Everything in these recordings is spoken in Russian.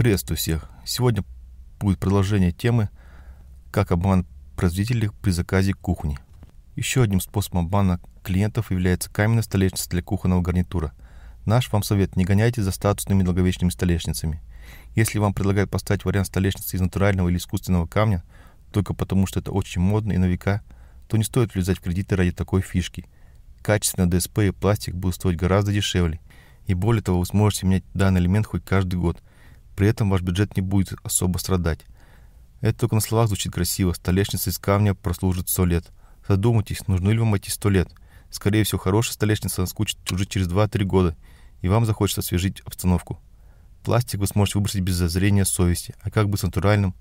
Приветствую всех. Сегодня будет продолжение темы «Как обман производителей при заказе кухни». Еще одним способом обмана клиентов является каменная столешница для кухонного гарнитура. Наш вам совет – не гоняйте за статусными долговечными столешницами. Если вам предлагают поставить вариант столешницы из натурального или искусственного камня, только потому что это очень модно и на века, то не стоит влезать в кредиты ради такой фишки. Качественно ДСП и пластик будут стоить гораздо дешевле. И более того, вы сможете менять данный элемент хоть каждый год – при этом ваш бюджет не будет особо страдать. Это только на словах звучит красиво. Столешница из камня прослужит 100 лет. Задумайтесь, нужны ли вам эти 100 лет. Скорее всего, хорошая столешница наскучит уже через 2-3 года, и вам захочется освежить обстановку. Пластик вы сможете выбросить без зазрения совести, а как бы с натуральным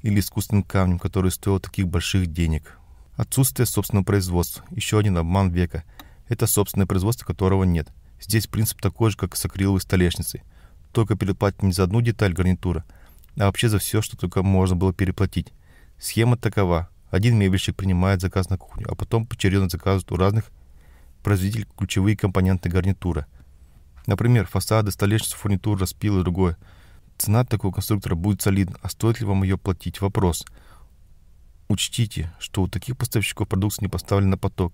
или искусственным камнем, который стоил таких больших денег. Отсутствие собственного производства. Еще один обман века. Это собственное производство, которого нет. Здесь принцип такой же, как с акриловой столешницей только переплатит не за одну деталь гарнитура, а вообще за все, что только можно было переплатить. Схема такова. Один мебельщик принимает заказ на кухню, а потом поочередно заказывает у разных производителей ключевые компоненты гарнитура. Например, фасады, столешницу, фурнитуру, распил и другое. Цена такого конструктора будет солидна, а стоит ли вам ее платить? Вопрос. Учтите, что у таких поставщиков продукция не поставлен на поток,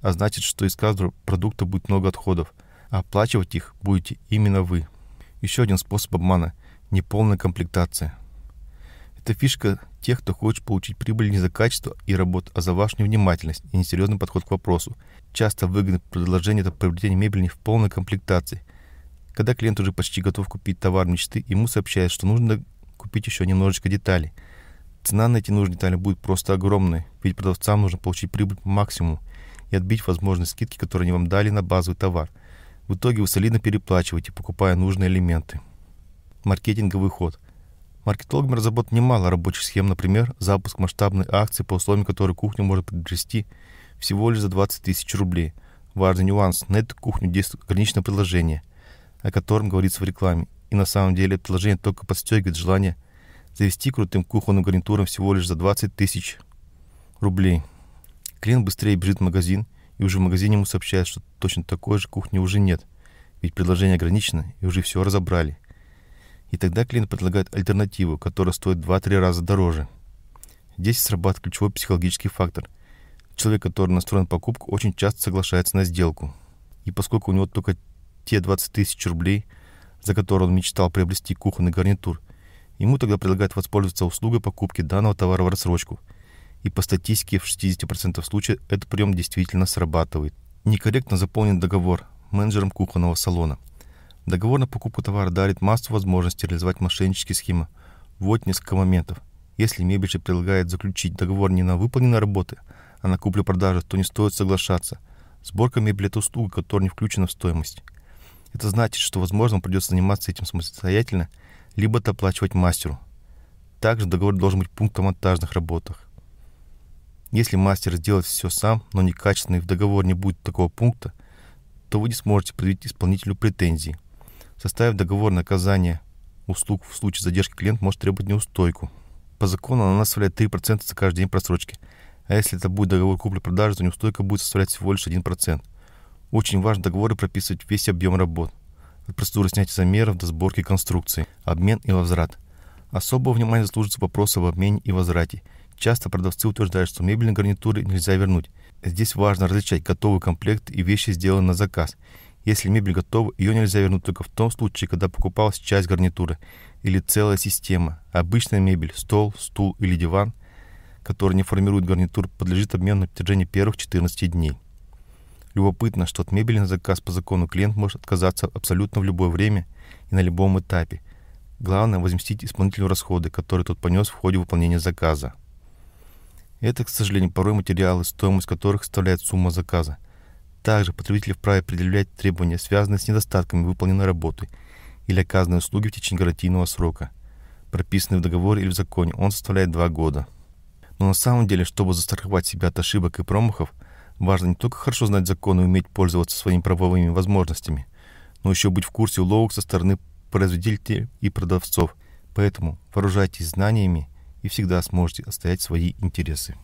а значит, что из каждого продукта будет много отходов. А оплачивать их будете именно вы. Еще один способ обмана – неполная комплектация. Это фишка тех, кто хочет получить прибыль не за качество и работу, а за вашу невнимательность и несерьезный подход к вопросу. Часто выгодное предложение – это приобретение мебели в полной комплектации. Когда клиент уже почти готов купить товар мечты, ему сообщают, что нужно купить еще немножечко деталей. Цена на эти нужные детали будет просто огромной, ведь продавцам нужно получить прибыль по максимуму и отбить возможные скидки, которые они вам дали на базовый товар – в итоге вы солидно переплачиваете, покупая нужные элементы. Маркетинговый ход. Маркетологами разработано немало рабочих схем, например, запуск масштабной акции, по условиям которой кухню может приобрести всего лишь за 20 тысяч рублей. Важный нюанс. На эту кухню действует ограниченное предложение, о котором говорится в рекламе. И на самом деле предложение только подстегивает желание завести крутым кухонным гарнитуром всего лишь за 20 тысяч рублей. Клиент быстрее бежит в магазин – и уже в магазине ему сообщают, что точно такой же кухни уже нет, ведь предложение ограничено и уже все разобрали. И тогда клиент предлагает альтернативу, которая стоит 2-3 раза дороже. Здесь срабатывает ключевой психологический фактор. Человек, который настроен на покупку, очень часто соглашается на сделку. И поскольку у него только те 20 тысяч рублей, за которые он мечтал приобрести кухонный гарнитур, ему тогда предлагают воспользоваться услугой покупки данного товара в рассрочку – и по статистике в 60% случаев этот прием действительно срабатывает. Некорректно заполнен договор менеджером кухонного салона. Договор на покупку товара дарит массу возможностей реализовать мошеннические схемы. Вот несколько моментов. Если мебельщик предлагает заключить договор не на выполненные работы, а на куплю-продажу, то не стоит соглашаться. Сборка мебели – это услуга, которая не включена в стоимость. Это значит, что, возможно, придется заниматься этим самостоятельно, либо доплачивать мастеру. Также договор должен быть пунктом о монтажных работах. Если мастер сделает все сам, но некачественный в договор не будет такого пункта, то вы не сможете предъявить исполнителю претензии. Составив договор на оказание услуг в случае задержки клиент может требовать неустойку. По закону она составляет 3% за каждый день просрочки. А если это будет договор купли-продажи, то неустойка будет составлять всего лишь 1%. Очень важно договоры прописывать весь объем работ. От процедуры снятия замеров до сборки конструкции, обмен и возврат. Особого внимания заслужится вопрос об обмене и возврате – Часто продавцы утверждают, что мебельные гарнитуры нельзя вернуть. Здесь важно различать готовый комплект и вещи, сделанные на заказ. Если мебель готова, ее нельзя вернуть только в том случае, когда покупалась часть гарнитуры или целая система. Обычная мебель, стол, стул или диван, который не формирует гарнитур, подлежит обмену на протяжении первых 14 дней. Любопытно, что от мебели на заказ по закону клиент может отказаться абсолютно в любое время и на любом этапе. Главное – возместить исполнителю расходы, которые тот понес в ходе выполнения заказа. Это, к сожалению, порой материалы, стоимость которых составляет сумма заказа. Также потребитель вправе предъявлять требования, связанные с недостатками выполненной работы или оказанной услуги в течение гарантийного срока, прописанный в договоре или в законе, он составляет 2 года. Но на самом деле, чтобы застраховать себя от ошибок и промахов, важно не только хорошо знать закон и уметь пользоваться своими правовыми возможностями, но еще быть в курсе уловок со стороны производителей и продавцов. Поэтому вооружайтесь знаниями – и всегда сможете отстоять свои интересы.